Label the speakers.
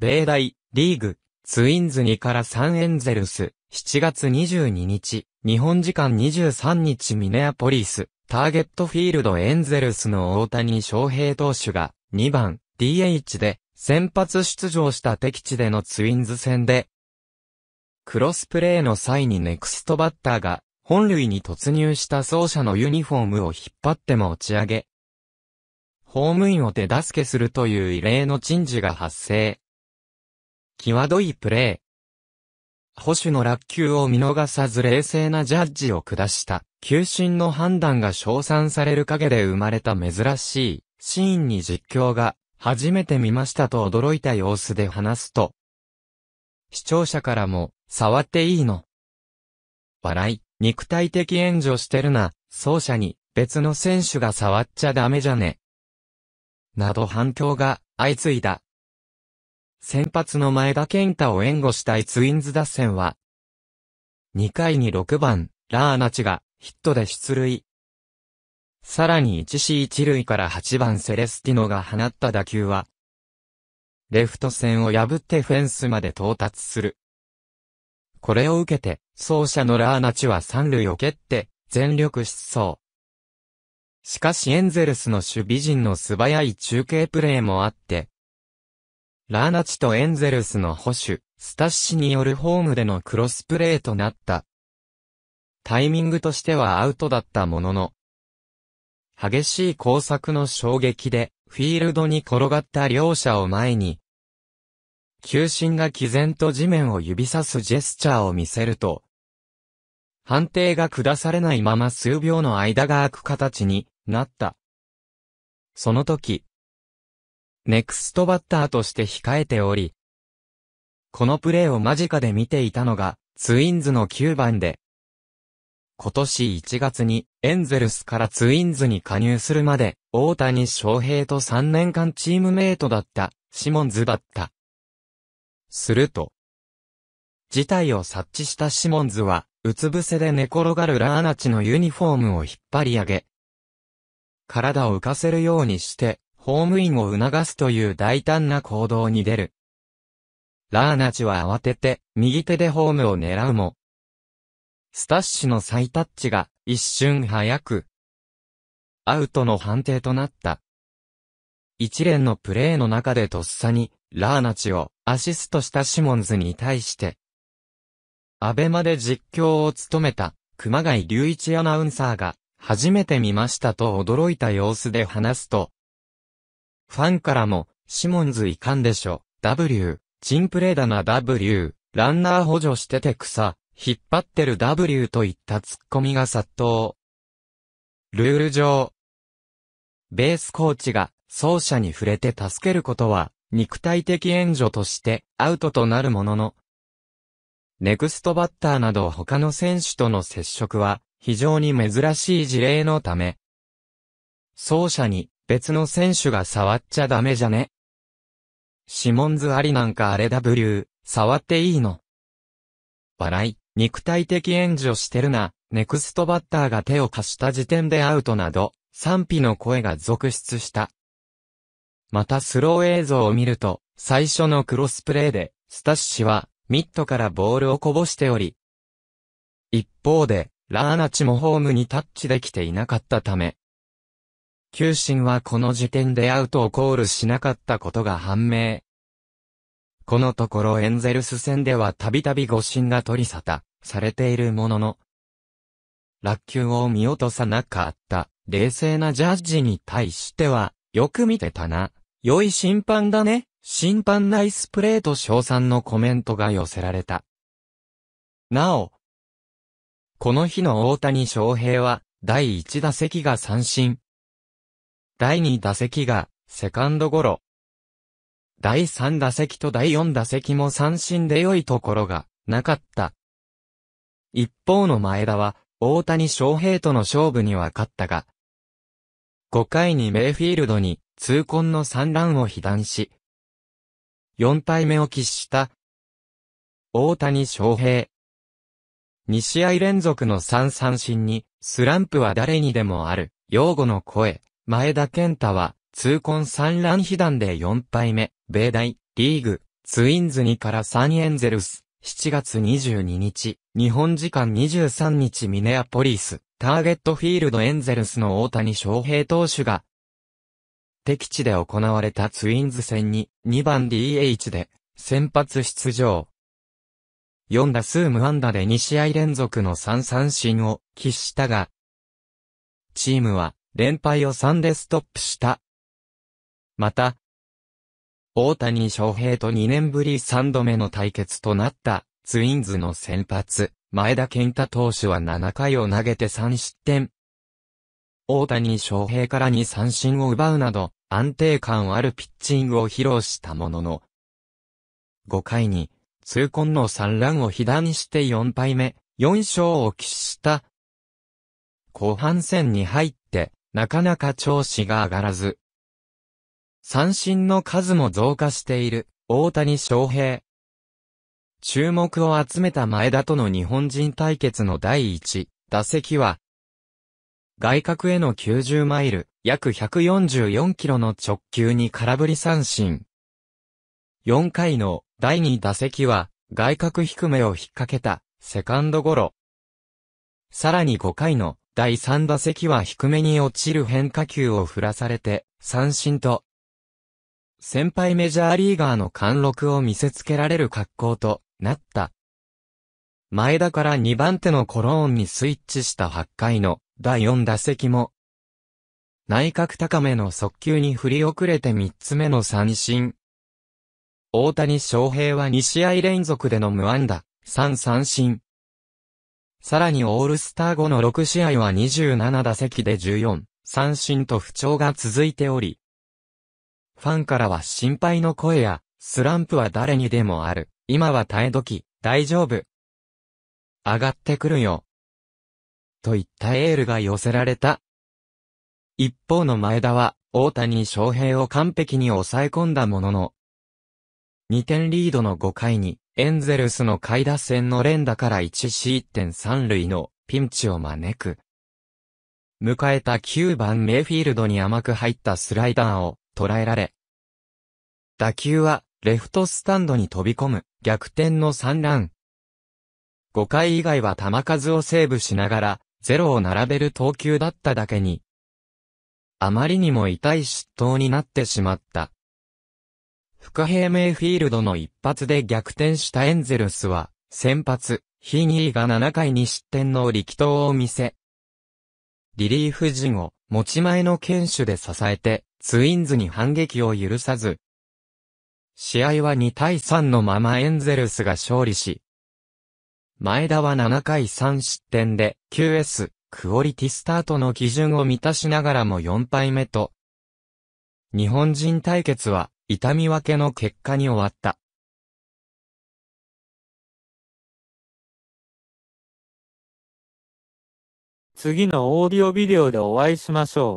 Speaker 1: 米大、リーグ、ツインズ2から3エンゼルス、7月22日、日本時間23日ミネアポリス、ターゲットフィールドエンゼルスの大谷翔平投手が、2番、DH で、先発出場した敵地でのツインズ戦で、クロスプレーの際にネクストバッターが、本塁に突入した走者のユニフォームを引っ張って持ち上げ、ホームインを手助けするという異例の珍事が発生。際どいプレー。保守の落球を見逃さず冷静なジャッジを下した、球審の判断が称賛される陰で生まれた珍しいシーンに実況が、初めて見ましたと驚いた様子で話すと、視聴者からも、触っていいの笑い、肉体的援助してるな、走者に、別の選手が触っちゃダメじゃね。など反響が、相次いだ。先発の前田健太を援護したいツインズ打線は、2回に6番、ラーナチがヒットで出塁。さらに 1C1 塁から8番セレスティノが放った打球は、レフト線を破ってフェンスまで到達する。これを受けて、走者のラーナチは三塁を蹴って、全力疾走。しかしエンゼルスの守備陣の素早い中継プレーもあって、ラーナチとエンゼルスの保守、スタッシによるホームでのクロスプレーとなった。タイミングとしてはアウトだったものの、激しい工作の衝撃で、フィールドに転がった両者を前に、球審が毅然と地面を指さすジェスチャーを見せると、判定が下されないまま数秒の間が空く形になった。その時、ネクストバッターとして控えており、このプレーを間近で見ていたのが、ツインズの9番で、今年1月にエンゼルスからツインズに加入するまで、大谷翔平と3年間チームメイトだったシモンズだった。すると、事態を察知したシモンズは、うつ伏せで寝転がるラーナチのユニフォームを引っ張り上げ、体を浮かせるようにして、公務員を促すという大胆な行動に出る。ラーナチは慌てて、右手でホームを狙うも、スタッシュの再タッチが、一瞬早く、アウトの判定となった。一連のプレーの中でとっさに、ラーナチをアシストしたシモンズに対して、アベマで実況を務めた、熊谷隆一アナウンサーが、初めて見ましたと驚いた様子で話すと、ファンからも、シモンズいかんでしょ、W、チンプレだな W、ランナー補助してて草、引っ張ってる W といったツッコミが殺到。ルール上、ベースコーチが走者に触れて助けることは、肉体的援助としてアウトとなるものの、ネクストバッターなど他の選手との接触は非常に珍しい事例のため、走者に別の選手が触っちゃダメじゃね。シモンズありなんかあれ W、触っていいの。笑い、肉体的援助してるな、ネクストバッターが手を貸した時点でアウトなど、賛否の声が続出した。またスロー映像を見ると、最初のクロスプレーで、スタッシは、ミットからボールをこぼしており。一方で、ラーナチもホームにタッチできていなかったため、球審はこの時点でアウトをコールしなかったことが判明。このところエンゼルス戦ではたびたび誤審が取り沙汰されているものの、落球を見落とさなかった冷静なジャッジに対しては、よく見てたな。良い審判だね。審判ナイスプレーと賞賛のコメントが寄せられた。なお、この日の大谷翔平は、第1打席が三振、第2打席が、セカンドゴロ。第3打席と第4打席も三振で良いところが、なかった。一方の前田は、大谷翔平との勝負には勝ったが、5回にメイフィールドに、痛恨の3ランを被弾し、4敗目を喫した、大谷翔平。2試合連続の3三振に、スランプは誰にでもある、用語の声。前田健太は、痛恨三乱被弾で4敗目、米大、リーグ、ツインズ2から3エンゼルス、7月22日、日本時間23日ミネアポリス、ターゲットフィールドエンゼルスの大谷翔平投手が、敵地で行われたツインズ戦に、2番 DH で、先発出場。4打数無安打で2試合連続の3三振を喫したが、チームは連敗を3でストップした。また、大谷翔平と2年ぶり3度目の対決となった、ツインズの先発、前田健太投手は7回を投げて3失点。大谷翔平から2三振を奪うなど、安定感あるピッチングを披露したものの、5回に、痛恨の三乱を被弾して4敗目、4勝を喫した。後半戦に入っなかなか調子が上がらず。三振の数も増加している、大谷翔平。注目を集めた前田との日本人対決の第一打席は、外角への90マイル、約144キロの直球に空振り三振。4回の第2打席は、外角低めを引っ掛けた、セカンドゴロ。さらに5回の第3打席は低めに落ちる変化球を振らされて、三振と、先輩メジャーリーガーの貫禄を見せつけられる格好となった。前田から2番手のコローンにスイッチした8回の第4打席も、内角高めの速球に振り遅れて3つ目の三振。大谷翔平は2試合連続での無安打、3三振。さらにオールスター後の6試合は27打席で14、三振と不調が続いており、ファンからは心配の声や、スランプは誰にでもある。今は耐え時、大丈夫。上がってくるよ。といったエールが寄せられた。一方の前田は、大谷翔平を完璧に抑え込んだものの、2点リードの5回に、エンゼルスの下位打線の連打から1失点3塁のピンチを招く。迎えた9番メイフィールドに甘く入ったスライダーを捉えられ、打球はレフトスタンドに飛び込む逆転の3ラン。5回以外は球数をセーブしながらゼロを並べる投球だっただけに、あまりにも痛い失投になってしまった。不可平名フィールドの一発で逆転したエンゼルスは、先発、ヒニーが7回に失点の力投を見せ、リリーフ陣を持ち前の堅守で支えて、ツインズに反撃を許さず、試合は2対3のままエンゼルスが勝利し、前田は7回3失点で QS クオリティスタートの基準を満たしながらも4敗目と、日本人対決は痛み分けの結果に終わった。次のオーディオビデオでお会いしましょう。